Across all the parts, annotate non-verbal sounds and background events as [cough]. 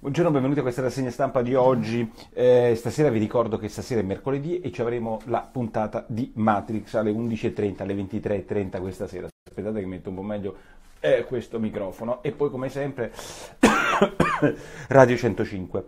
Buongiorno, benvenuti a questa rassegna stampa di oggi. Eh, stasera vi ricordo che stasera è mercoledì e ci avremo la puntata di Matrix alle 11.30, alle 23.30 questa sera. Aspettate che metto un po' meglio eh, questo microfono. E poi come sempre [coughs] Radio 105.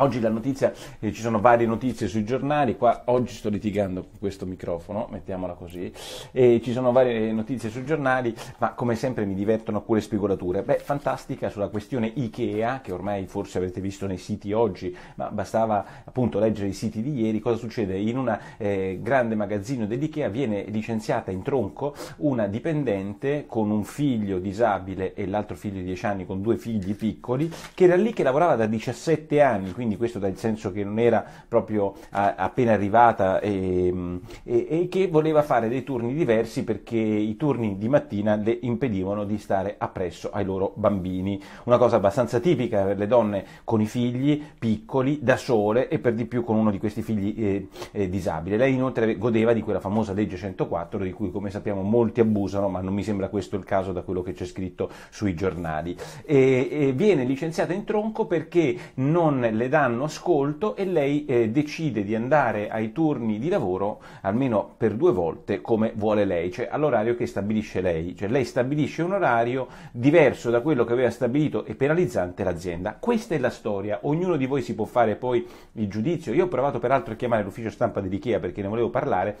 Oggi la notizia, eh, ci sono varie notizie sui giornali, qua oggi sto litigando con questo microfono, mettiamola così, e ci sono varie notizie sui giornali, ma come sempre mi divertono quelle spigolature. Beh, fantastica sulla questione Ikea, che ormai forse avete visto nei siti oggi, ma bastava appunto leggere i siti di ieri, cosa succede? In un eh, grande magazzino dell'Ikea viene licenziata in tronco una dipendente con un figlio disabile e l'altro figlio di 10 anni con due figli piccoli, che era lì che lavorava da 17 anni, quindi quindi questo dà il senso che non era proprio a, appena arrivata e, ehm, e, e, che voleva fare dei turni diversi perché i turni di mattina le impedivano di stare appresso ai loro bambini. Una cosa abbastanza tipica per le donne con i figli piccoli, da sole e per di più con uno di questi figli eh, eh, disabile. Lei inoltre godeva di quella famosa legge 104 di cui come sappiamo molti abusano, ma non mi sembra questo il caso da quello che c'è scritto sui giornali. E, e viene licenziata in tronco perché non le dà danno ascolto e lei eh, decide di andare ai turni di lavoro almeno per due volte come vuole lei, cioè all'orario che stabilisce lei, cioè lei stabilisce un orario diverso da quello che aveva stabilito e penalizzante l'azienda. Questa è la storia, ognuno di voi si può fare poi il giudizio. Io ho provato peraltro a chiamare l'ufficio stampa dell'IKEA perché ne volevo parlare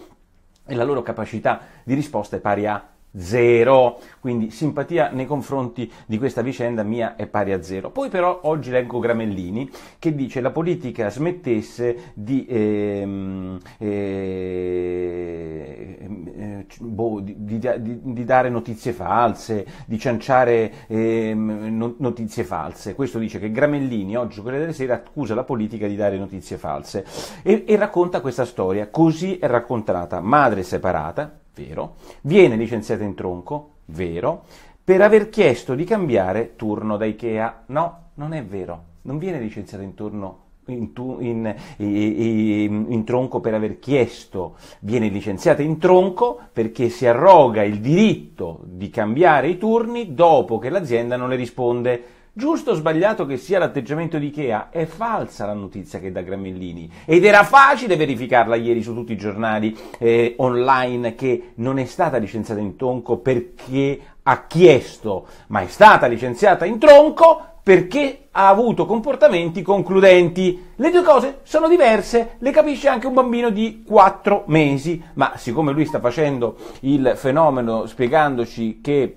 e la loro capacità di risposta è pari a Zero. Quindi simpatia nei confronti di questa vicenda mia è pari a zero. Poi però oggi leggo Gramellini che dice la politica smettesse di, ehm, ehm, boh, di, di, di dare notizie false, di cianciare ehm, notizie false. Questo dice che Gramellini oggi, quella delle sere, accusa la politica di dare notizie false e, e racconta questa storia. Così è raccontata. Madre separata, vero, viene licenziata in tronco, vero, per aver chiesto di cambiare turno da Ikea, no, non è vero, non viene licenziata in turno in, in, in, in, tronco per aver chiesto, viene licenziata in tronco perché si arroga il diritto di cambiare i turni dopo che l'azienda non le risponde Giusto o sbagliato che sia l'atteggiamento di Ikea, è falsa la notizia che dà Gramellini ed era facile verificarla ieri su tutti i giornali eh, online che non è stata licenziata in tronco perché ha chiesto, ma è stata licenziata in tronco perché ha avuto comportamenti concludenti. Le due cose sono diverse, le capisce anche un bambino di 4 mesi, ma siccome lui sta facendo il fenomeno spiegandoci che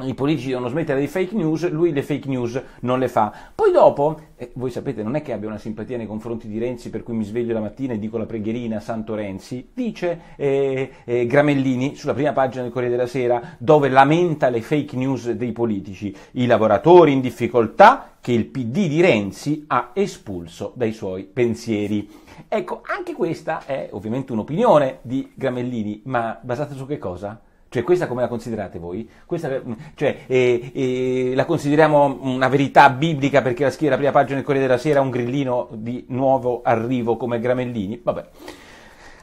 i politici devono smettere di fake news, lui le fake news non le fa. Poi dopo, eh, voi sapete, non è che abbia una simpatia nei confronti di Renzi per cui mi sveglio la mattina e dico la preghierina Santo Renzi, dice eh, eh, Gramellini sulla prima pagina del Corriere della Sera dove lamenta le fake news dei politici, i lavoratori in difficoltà che il PD di Renzi ha espulso dai suoi pensieri. Ecco, anche questa è ovviamente un'opinione di Gramellini, ma basata su che cosa? Cioè questa come la considerate voi? Questa, mm, cioè, eh, eh, la consideriamo una verità biblica perché la scrive la prima pagina del Corriere della Sera un grillino di nuovo arrivo come Gramellini? Vabbè.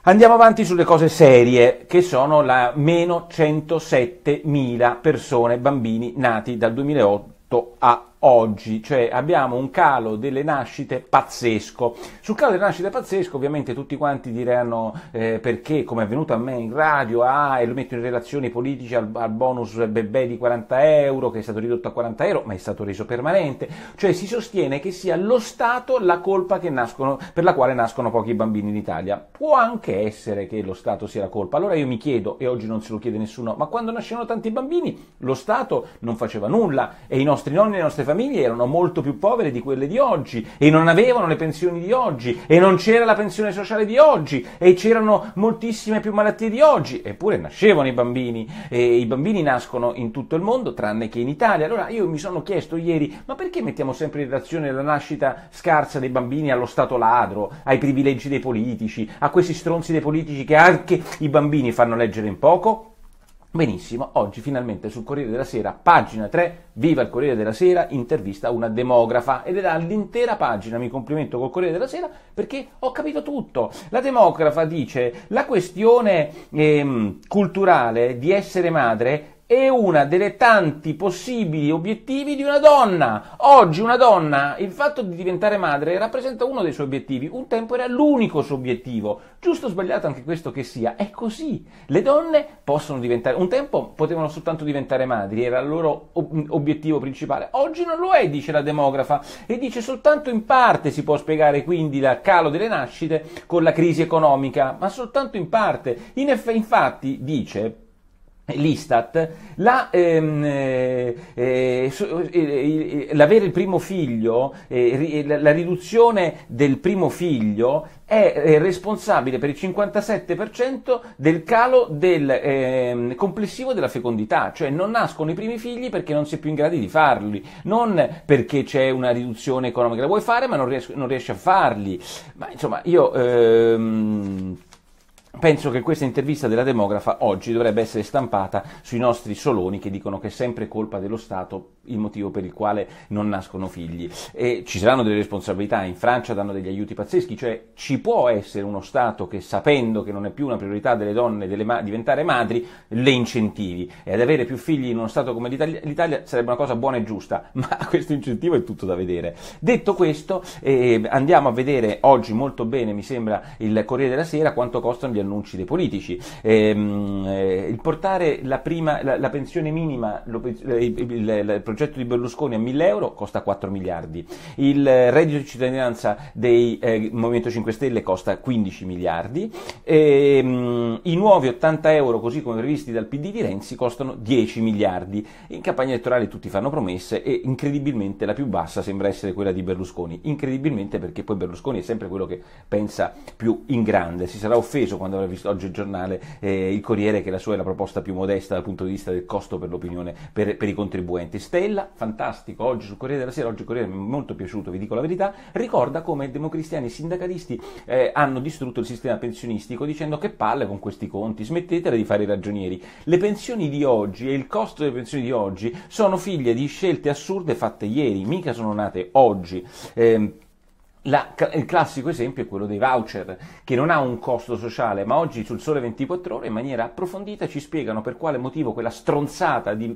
Andiamo avanti sulle cose serie, che sono la meno 107.000 persone, bambini nati dal 2008 a oggi, cioè abbiamo un calo delle nascite pazzesco. Sul calo delle nascite pazzesco ovviamente tutti quanti diranno eh, perché, come è avvenuto a me in radio, ah, e lo metto in relazione ai politici al, al bonus bebè di 40 euro che è stato ridotto a 40 euro, ma è stato reso permanente, cioè si sostiene che sia lo Stato la colpa nascono, per la quale nascono pochi bambini in Italia. Può anche essere che lo Stato sia la colpa, allora io mi chiedo, e oggi non se lo chiede nessuno, ma quando nascevano tanti bambini lo Stato non faceva nulla e i nostri nonni e le nostre famiglie famiglie erano molto più povere di quelle di oggi e non avevano le pensioni di oggi e non c'era la pensione sociale di oggi e c'erano moltissime più malattie di oggi, eppure nascevano i bambini e i bambini nascono in tutto il mondo tranne che in Italia. Allora io mi sono chiesto ieri, ma perché mettiamo sempre in relazione la nascita scarsa dei bambini allo Stato ladro, ai privilegi dei politici, a questi stronzi dei politici che anche i bambini fanno leggere in poco? Benissimo, oggi finalmente sul Corriere della Sera, pagina 3, viva il Corriere della Sera, intervista una demografa ed è dall'intera pagina, mi complimento col Corriere della Sera perché ho capito tutto. La demografa dice la questione ehm, culturale di essere madre è una delle tanti possibili obiettivi di una donna. Oggi una donna, il fatto di diventare madre rappresenta uno dei suoi obiettivi, un tempo era l'unico suo obiettivo. Giusto o sbagliato anche questo che sia, è così. Le donne possono diventare, un tempo potevano soltanto diventare madri, era il loro ob- obiettivo principale. Oggi non lo è, dice la demografa, e dice soltanto in parte si può spiegare quindi il calo delle nascite con la crisi economica, ma soltanto in parte. In eff- infatti, dice, eh, l'Istat, la, ehm, eh, eh, eh, l'avere il primo figlio, eh, ri, eh, la, riduzione del primo figlio è responsabile per il 57% del calo del, ehm, complessivo della fecondità, cioè non nascono i primi figli perché non si è più in grado di farli, non perché c'è una riduzione economica, la vuoi fare ma non riesci, non riesci a farli. Ma insomma, io... Ehm, penso che questa intervista della demografa oggi dovrebbe essere stampata sui nostri soloni che dicono che è sempre colpa dello Stato il motivo per il quale non nascono figli. E ci saranno delle responsabilità, in Francia danno degli aiuti pazzeschi, cioè ci può essere uno Stato che sapendo che non è più una priorità delle donne delle ma- diventare madri, le incentivi e ad avere più figli in uno Stato come l'Italia, l'Italia sarebbe una cosa buona e giusta, [laughs] ma questo incentivo è tutto da vedere. Detto questo, eh, andiamo a vedere oggi molto bene, mi sembra, il Corriere della Sera quanto costano gli annunci annunci dei politici. Ehm, eh, il portare la, prima, la, la pensione minima, lo, eh, il, il, il, progetto di Berlusconi a 1000 euro costa 4 miliardi, il reddito di cittadinanza del eh, Movimento 5 Stelle costa 15 miliardi, ehm, i nuovi 80 euro così come previsti dal PD di Renzi costano 10 miliardi. In campagna elettorale tutti fanno promesse e incredibilmente la più bassa sembra essere quella di Berlusconi, incredibilmente perché poi Berlusconi è sempre quello che pensa più in grande, si sarà offeso quando quando avrà visto oggi il giornale, eh, il Corriere che la sua è la proposta più modesta dal punto di vista del costo per l'opinione, per, per i contribuenti. Stella, fantastico, oggi sul Corriere della Sera, oggi il Corriere mi è molto piaciuto, vi dico la verità, ricorda come i democristiani e sindacalisti eh, hanno distrutto il sistema pensionistico dicendo che palle con questi conti, smettetela di fare i ragionieri. Le pensioni di oggi e il costo delle pensioni di oggi sono figlie di scelte assurde fatte ieri, mica sono nate oggi. Eh, la, il classico esempio è quello dei voucher, che non ha un costo sociale, ma oggi sul Sole 24 Ore in maniera approfondita ci spiegano per quale motivo quella stronzata di,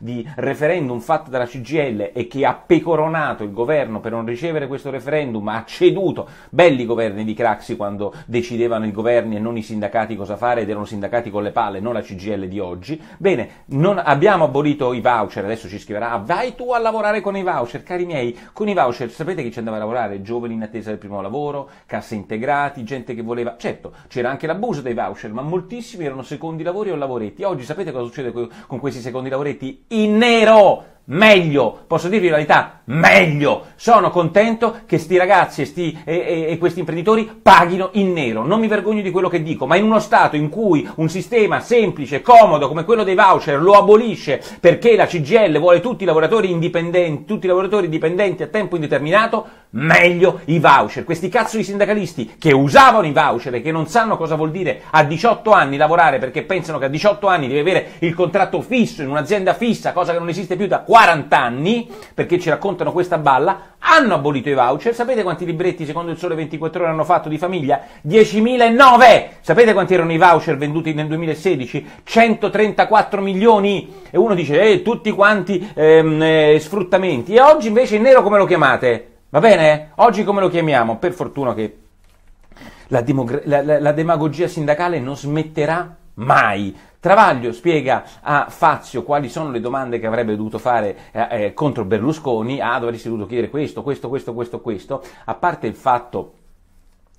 di referendum fatta dalla CGL e che ha pecoronato il governo per non ricevere questo referendum, ha ceduto, belli governi di Craxi quando decidevano i governi e non i sindacati cosa fare ed erano sindacati con le palle, non la CGL di oggi, bene, non abbiamo abolito i voucher, adesso ci scriverà vai tu a lavorare con i voucher, cari miei, con i voucher sapete chi ci andava a lavorare? giovani in attesa del primo lavoro, casse integrati, gente che voleva... Certo, c'era anche l'abuso dei voucher, ma moltissimi erano secondi lavori o lavoretti. Oggi sapete cosa succede con questi secondi lavoretti? In nero! Meglio! Posso dirvi la verità? meglio. Sono contento che sti ragazzi e, sti, e, e, e, questi imprenditori paghino in nero. Non mi vergogno di quello che dico, ma in uno Stato in cui un sistema semplice, comodo come quello dei voucher lo abolisce perché la CGL vuole tutti i lavoratori indipendenti, tutti i lavoratori dipendenti a tempo indeterminato, meglio i voucher. Questi cazzo di sindacalisti che usavano i voucher e che non sanno cosa vuol dire a 18 anni lavorare perché pensano che a 18 anni deve avere il contratto fisso in un'azienda fissa, cosa che non esiste più da 40 anni, perché ci racconta ascoltano questa balla hanno abolito i voucher. Sapete quanti libretti secondo il Sole 24 Ore hanno fatto di famiglia? 10.009! Sapete quanti erano i voucher venduti nel 2016? 134 milioni! E uno dice, eh, tutti quanti ehm, eh, sfruttamenti. E oggi invece in nero come lo chiamate? Va bene? Oggi come lo chiamiamo? Per fortuna che la, demogra- la, la, la demagogia sindacale non smetterà mai. Travaglio spiega a Fazio quali sono le domande che avrebbe dovuto fare eh, eh, contro Berlusconi, ah dovresti dovuto chiedere questo, questo, questo, questo, questo, a parte il fatto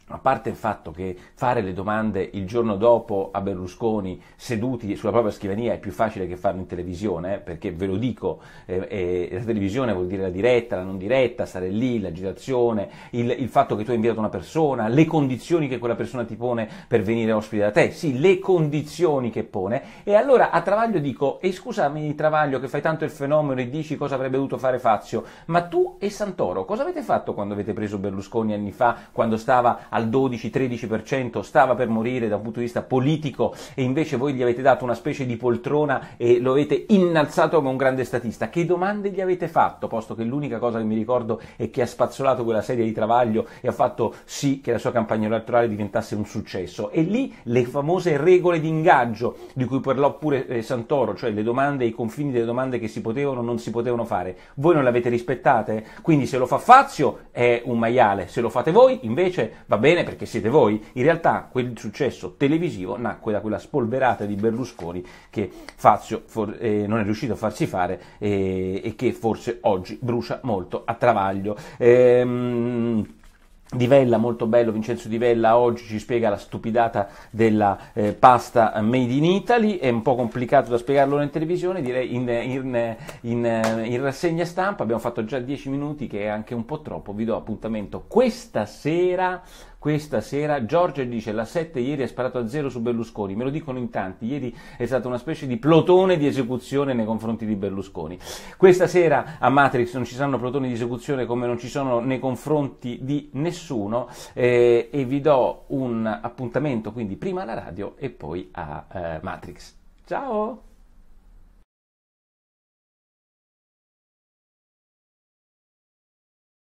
a parte il fatto che fare le domande il giorno dopo a Berlusconi seduti sulla propria scrivania è più facile che farlo in televisione, eh, perché ve lo dico, eh, eh, la televisione vuol dire la diretta, la non diretta, stare lì, l'agitazione, il, il, fatto che tu hai inviato una persona, le condizioni che quella persona ti pone per venire ospite da te, sì, le condizioni che pone. E allora a Travaglio dico, e scusami Travaglio che fai tanto il fenomeno e dici cosa avrebbe dovuto fare Fazio, ma tu e Santoro cosa avete fatto quando avete preso Berlusconi anni fa, quando stava al 12-13%, stava per morire da un punto di vista politico e invece voi gli avete dato una specie di poltrona e lo avete innalzato come un grande statista. Che domande gli avete fatto, posto che l'unica cosa che mi ricordo è che ha spazzolato quella sedia di Travaglio e ha fatto sì che la sua campagna elettorale diventasse un successo. E lì le famose regole di ingaggio di cui parlò pure eh, Santoro, cioè le domande, i confini delle domande che si potevano o non si potevano fare. Voi non le avete rispettate? Quindi se lo fa Fazio è un maiale, se lo fate voi invece va bene bene perché siete voi, in realtà quel successo televisivo nacque da quella spolverata di Berlusconi che Fazio for, eh, non è riuscito a farsi fare eh, e che forse oggi brucia molto a travaglio. Ehm, di Vella, molto bello, Vincenzo Di Vella oggi ci spiega la stupidata della eh, pasta made in Italy, è un po' complicato da spiegarlo in televisione, direi in, in, in, in, rassegna stampa, abbiamo fatto già 10 minuti che è anche un po' troppo, vi do appuntamento questa sera questa sera. Giorgio dice la 7 ieri ha sparato a zero su Berlusconi, me lo dicono in tanti, ieri è stata una specie di plotone di esecuzione nei confronti di Berlusconi. Questa sera a Matrix non ci saranno plotoni di esecuzione come non ci sono nei confronti di nessuno eh, e vi do un appuntamento quindi prima alla radio e poi a eh, Matrix. Ciao!